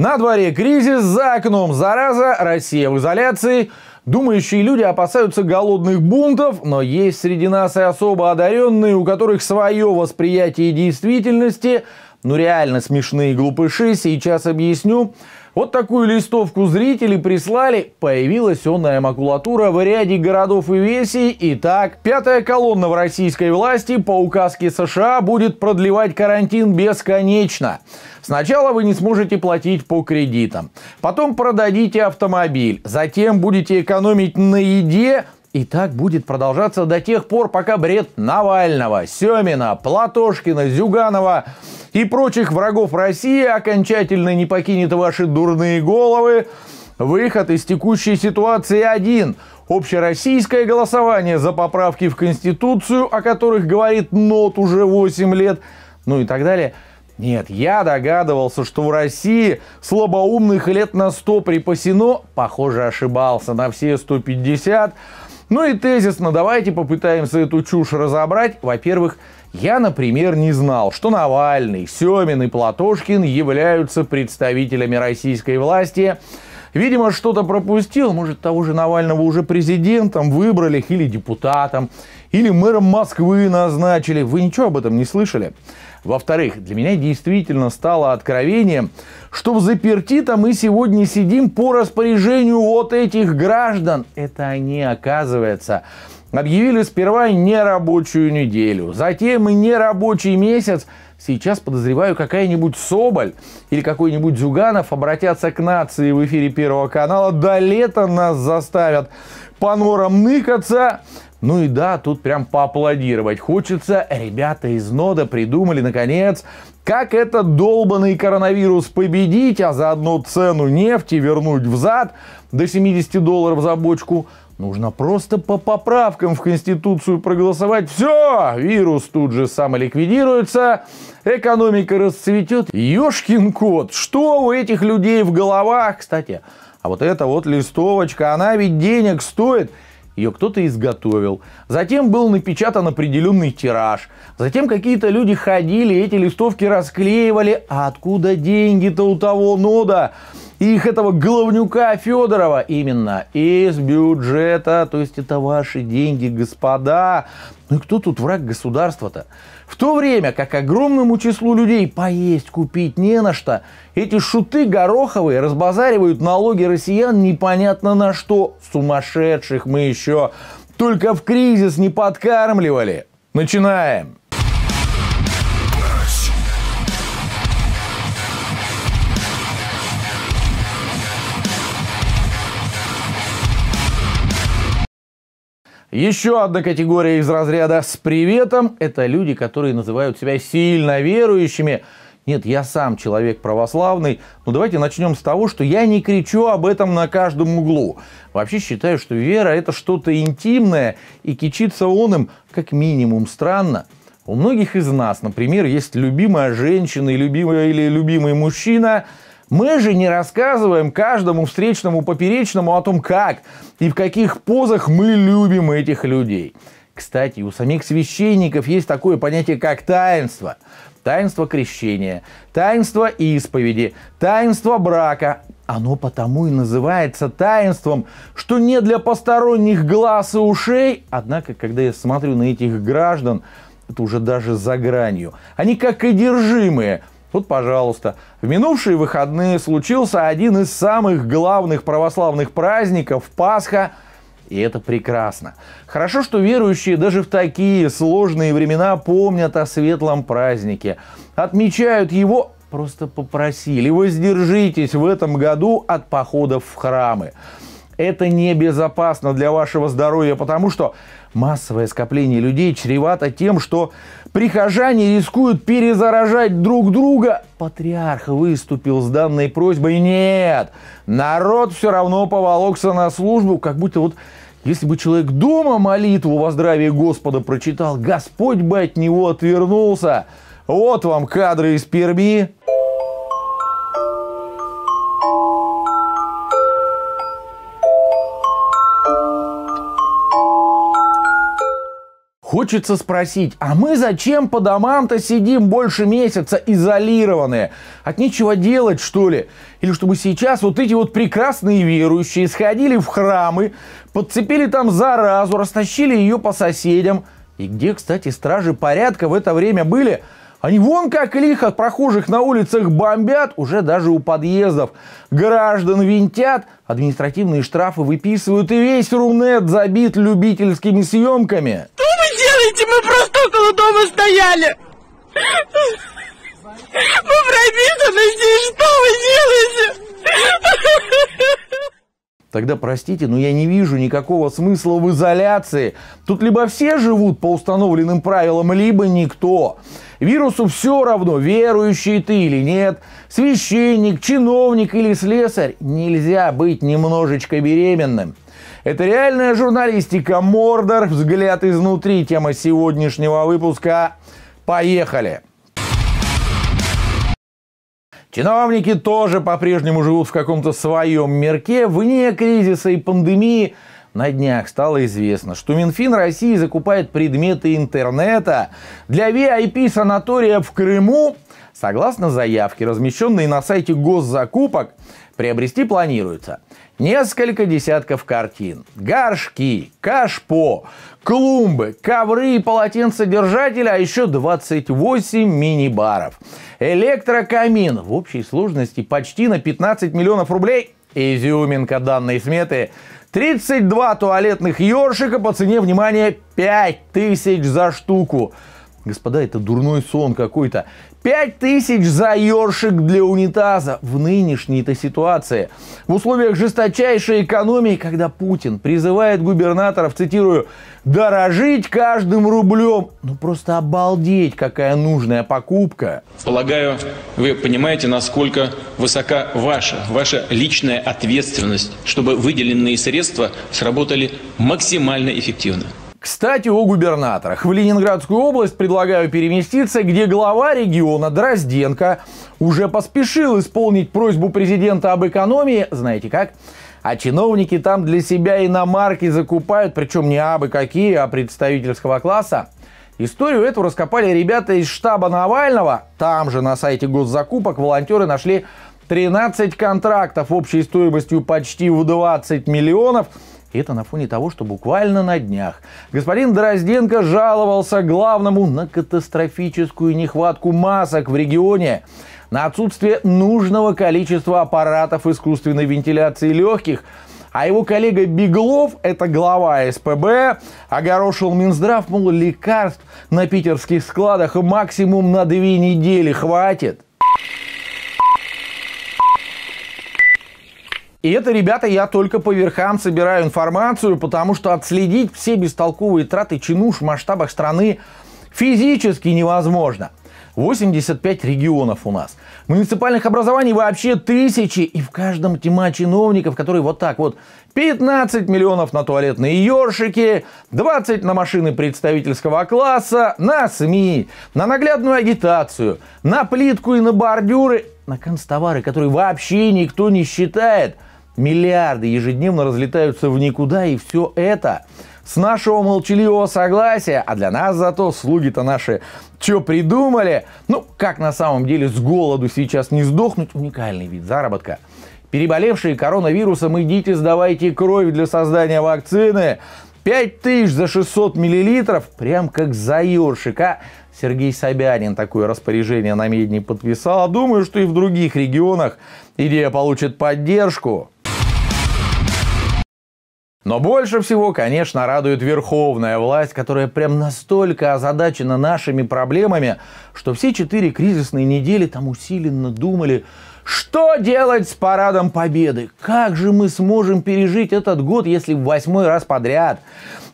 На дворе кризис, за окном зараза, Россия в изоляции. Думающие люди опасаются голодных бунтов, но есть среди нас и особо одаренные, у которых свое восприятие действительности. Ну реально смешные глупыши, сейчас объясню. Вот такую листовку зрители прислали. Появилась онная макулатура в ряде городов и весей. Итак, пятая колонна в российской власти по указке США будет продлевать карантин бесконечно. Сначала вы не сможете платить по кредитам. Потом продадите автомобиль. Затем будете экономить на еде, и так будет продолжаться до тех пор, пока бред Навального, Семина, Платошкина, Зюганова и прочих врагов России окончательно не покинет ваши дурные головы. Выход из текущей ситуации один. Общероссийское голосование за поправки в Конституцию, о которых говорит НОТ уже 8 лет, ну и так далее – нет, я догадывался, что в России слабоумных лет на 100 припасено, похоже, ошибался на все 150. Ну и тезисно, давайте попытаемся эту чушь разобрать. Во-первых, я, например, не знал, что Навальный, Семин и Платошкин являются представителями российской власти. Видимо, что-то пропустил, может, того же Навального уже президентом выбрали, или депутатом, или мэром Москвы назначили. Вы ничего об этом не слышали? Во-вторых, для меня действительно стало откровением, что в заперти-то мы сегодня сидим по распоряжению вот этих граждан. Это они, оказывается, Объявили сперва нерабочую неделю, затем и нерабочий месяц. Сейчас, подозреваю, какая-нибудь Соболь или какой-нибудь Зюганов обратятся к нации в эфире Первого канала. До лета нас заставят по норам ныкаться. Ну и да, тут прям поаплодировать хочется. Ребята из НОДа придумали, наконец, как этот долбанный коронавирус победить, а заодно цену нефти вернуть взад до 70 долларов за бочку – Нужно просто по поправкам в Конституцию проголосовать. Все, вирус тут же самоликвидируется, экономика расцветет. Ёшкин кот, что у этих людей в головах? Кстати, а вот эта вот листовочка, она ведь денег стоит. Ее кто-то изготовил. Затем был напечатан определенный тираж. Затем какие-то люди ходили, эти листовки расклеивали. А откуда деньги-то у того нода? Ну, их этого головнюка Федорова именно из бюджета. То есть это ваши деньги, господа. Ну и кто тут враг государства-то? В то время, как огромному числу людей поесть, купить не на что, эти шуты гороховые разбазаривают налоги россиян непонятно на что. Сумасшедших мы еще только в кризис не подкармливали. Начинаем. Еще одна категория из разряда «с приветом» – это люди, которые называют себя сильно верующими. Нет, я сам человек православный, но ну, давайте начнем с того, что я не кричу об этом на каждом углу. Вообще считаю, что вера – это что-то интимное, и кичиться он им как минимум странно. У многих из нас, например, есть любимая женщина и любимая, или любимый мужчина – мы же не рассказываем каждому встречному поперечному о том, как и в каких позах мы любим этих людей. Кстати, у самих священников есть такое понятие, как таинство. Таинство крещения, таинство исповеди, таинство брака. Оно потому и называется таинством, что не для посторонних глаз и ушей. Однако, когда я смотрю на этих граждан, это уже даже за гранью. Они как одержимые, вот, пожалуйста. В минувшие выходные случился один из самых главных православных праздников – Пасха. И это прекрасно. Хорошо, что верующие даже в такие сложные времена помнят о светлом празднике. Отмечают его, просто попросили, воздержитесь в этом году от походов в храмы. Это небезопасно для вашего здоровья, потому что массовое скопление людей чревато тем, что прихожане рискуют перезаражать друг друга. Патриарх выступил с данной просьбой. Нет, народ все равно поволокся на службу, как будто вот если бы человек дома молитву во здравие Господа прочитал, Господь бы от него отвернулся. Вот вам кадры из Перми. Хочется спросить, а мы зачем по домам-то сидим больше месяца изолированные? От нечего делать, что ли? Или чтобы сейчас вот эти вот прекрасные верующие сходили в храмы, подцепили там заразу, растащили ее по соседям. И где, кстати, стражи порядка в это время были? Они вон как лихо прохожих на улицах бомбят, уже даже у подъездов. Граждан винтят, административные штрафы выписывают, и весь Рунет забит любительскими съемками делаете? Мы просто около дома стояли. Мы прописаны здесь, что вы делаете? Тогда, простите, но я не вижу никакого смысла в изоляции. Тут либо все живут по установленным правилам, либо никто. Вирусу все равно, верующий ты или нет, священник, чиновник или слесарь. Нельзя быть немножечко беременным. Это реальная журналистика, Мордор, взгляд изнутри, тема сегодняшнего выпуска. Поехали! Чиновники тоже по-прежнему живут в каком-то своем мерке вне кризиса и пандемии. На днях стало известно, что Минфин России закупает предметы интернета для VIP-санатория в Крыму. Согласно заявке, размещенной на сайте госзакупок, Приобрести планируется несколько десятков картин, горшки, кашпо, клумбы, ковры и полотенцедержатели, а еще 28 мини-баров. Электрокамин в общей сложности почти на 15 миллионов рублей. Изюминка данной сметы 32 туалетных ёршика по цене, внимание, 5000 за штуку. Господа, это дурной сон какой-то. 5000 за ершик для унитаза в нынешней-то ситуации. В условиях жесточайшей экономии, когда Путин призывает губернаторов, цитирую, «дорожить каждым рублем». Ну просто обалдеть, какая нужная покупка. Полагаю, вы понимаете, насколько высока ваша, ваша личная ответственность, чтобы выделенные средства сработали максимально эффективно. Кстати, о губернаторах. В Ленинградскую область предлагаю переместиться, где глава региона Дрозденко уже поспешил исполнить просьбу президента об экономии, знаете как, а чиновники там для себя иномарки закупают, причем не абы какие, а представительского класса. Историю эту раскопали ребята из штаба Навального. Там же на сайте госзакупок волонтеры нашли 13 контрактов общей стоимостью почти в 20 миллионов и это на фоне того, что буквально на днях господин Дрозденко жаловался главному на катастрофическую нехватку масок в регионе, на отсутствие нужного количества аппаратов искусственной вентиляции легких, а его коллега Беглов, это глава СПБ, огорошил Минздрав, мол, лекарств на питерских складах максимум на две недели хватит. И это, ребята, я только по верхам собираю информацию, потому что отследить все бестолковые траты чинуш в масштабах страны физически невозможно. 85 регионов у нас. Муниципальных образований вообще тысячи, и в каждом тьма чиновников, которые вот так вот 15 миллионов на туалетные ёршики, 20 на машины представительского класса, на СМИ, на наглядную агитацию, на плитку и на бордюры, на констовары, которые вообще никто не считает – Миллиарды ежедневно разлетаются в никуда, и все это с нашего молчаливого согласия, а для нас зато слуги-то наши что придумали? Ну, как на самом деле с голоду сейчас не сдохнуть? Уникальный вид заработка. Переболевшие коронавирусом, идите сдавайте кровь для создания вакцины. 5000 за 600 миллилитров, прям как за ёршика. Сергей Собянин такое распоряжение на медне подписал. А думаю, что и в других регионах идея получит поддержку. Но больше всего, конечно, радует верховная власть, которая прям настолько озадачена нашими проблемами, что все четыре кризисные недели там усиленно думали, что делать с парадом победы? Как же мы сможем пережить этот год, если в восьмой раз подряд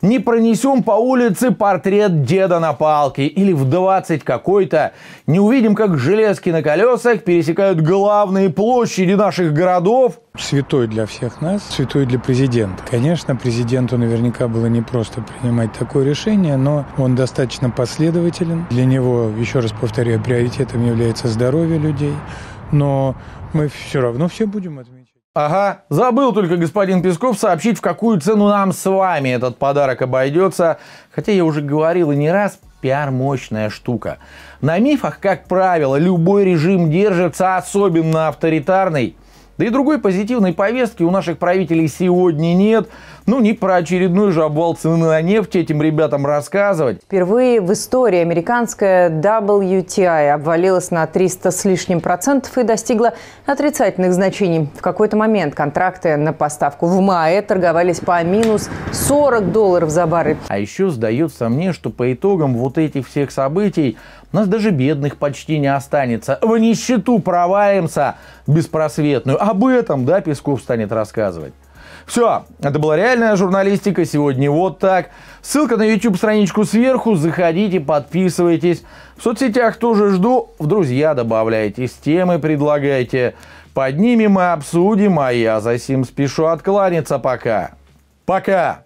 не пронесем по улице портрет деда на палке или в 20 какой-то не увидим, как железки на колесах пересекают главные площади наших городов? Святой для всех нас, святой для президента. Конечно, президенту наверняка было непросто принимать такое решение, но он достаточно последователен. Для него, еще раз повторяю, приоритетом является здоровье людей – но мы все равно все будем отмечать. Ага, забыл только господин Песков сообщить, в какую цену нам с вами этот подарок обойдется. Хотя я уже говорил и не раз, пиар мощная штука. На мифах, как правило, любой режим держится, особенно авторитарный – да и другой позитивной повестки у наших правителей сегодня нет. Ну, не про очередной же обвал цены на нефть этим ребятам рассказывать. Впервые в истории американская WTI обвалилась на 300 с лишним процентов и достигла отрицательных значений. В какой-то момент контракты на поставку в мае торговались по минус 40 долларов за баррель. А еще сдается мне, что по итогам вот этих всех событий у нас даже бедных почти не останется. В нищету провалимся беспросветную. Об этом, да, Песков станет рассказывать. Все, это была реальная журналистика. Сегодня вот так. Ссылка на YouTube-страничку сверху. Заходите, подписывайтесь. В соцсетях тоже жду. В друзья добавляйтесь, темы предлагайте. Поднимем и обсудим, а я за сим спешу откланяться пока. Пока!